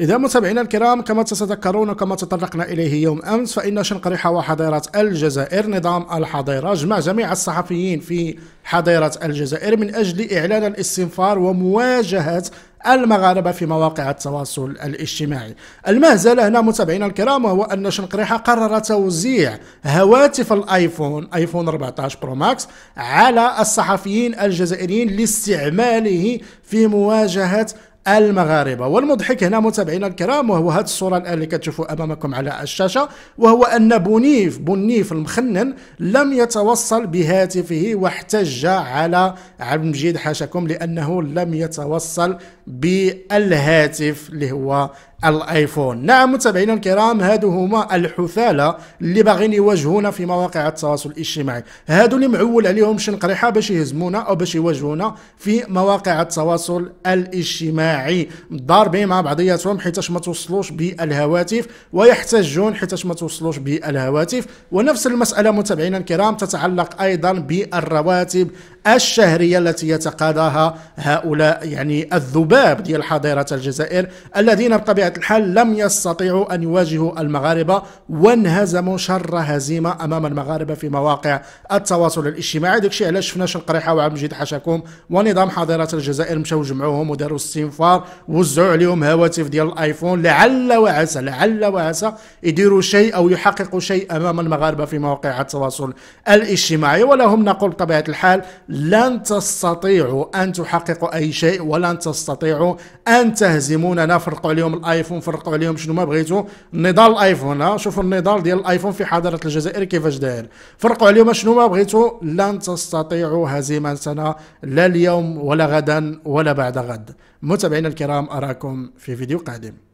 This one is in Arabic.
إذا متابعينا الكرام كما تتذكرون كما تطرقنا إليه يوم أمس فإن شنقريحة وحضيرة الجزائر نظام الحضيرة جمع جميع الصحفيين في حضيرة الجزائر من أجل إعلان الاستنفار ومواجهة المغاربة في مواقع التواصل الاجتماعي المهزلة هنا متابعينا الكرام هو أن شنقريحة قرر توزيع هواتف الآيفون آيفون 14 برو ماكس على الصحفيين الجزائريين لاستعماله في مواجهة المغاربة والمضحك هنا متابعينا الكرام وهو هذه الصورة الآن اللي كتشوفوا أمامكم على الشاشة وهو أن بنيف بنيف المخنن لم يتوصل بهاتفه واحتج على عبد المجيد حاشاكم لأنه لم يتوصل بالهاتف اللي هو الايفون نعم متابعينا الكرام هادو هما الحثاله اللي باغيين يواجهونا في مواقع التواصل الاجتماعي هادو اللي معول عليهم شنقريحه باش يهزمونا او باش يواجهونا في مواقع التواصل الاجتماعي ضاربين مع بعضياتهم حيتاش ما توصلوش بالهواتف ويحتجون حيتاش ما توصلوش بالهواتف ونفس المساله متابعينا الكرام تتعلق ايضا بالرواتب الشهريه التي يتقاضاها هؤلاء يعني الذباب ديال حاضره الجزائر الذين بطبيعه الحال لم يستطيعوا ان يواجهوا المغاربه وانهزموا شر هزيمه امام المغاربه في مواقع التواصل الاجتماعي داكشي علاش شفنا شنقريحه وعبد المجيد حشاكم ونظام حاضره الجزائر مشاو جمعوهم وداروا استنفار وزعوا عليهم هواتف ديال الايفون لعل وعسى لعل وعسى يديروا شيء او يحققوا شيء امام المغاربه في مواقع التواصل الاجتماعي ولهم نقول بطبيعه الحال لن تستطيعوا أن تحققوا أي شيء ولن تستطيعوا أن تهزموننا فرقوا عليهم الآيفون فرقوا عليهم شنو ما بغيتوا نضال الآيفون شوفوا النضال ديال الآيفون في حضارة الجزائر كيفاش داير فرقوا عليهم شنو ما بغيتوا لن تستطيعوا هزيمتنا لا اليوم ولا غدا ولا بعد غد متابعينا الكرام أراكم في فيديو قادم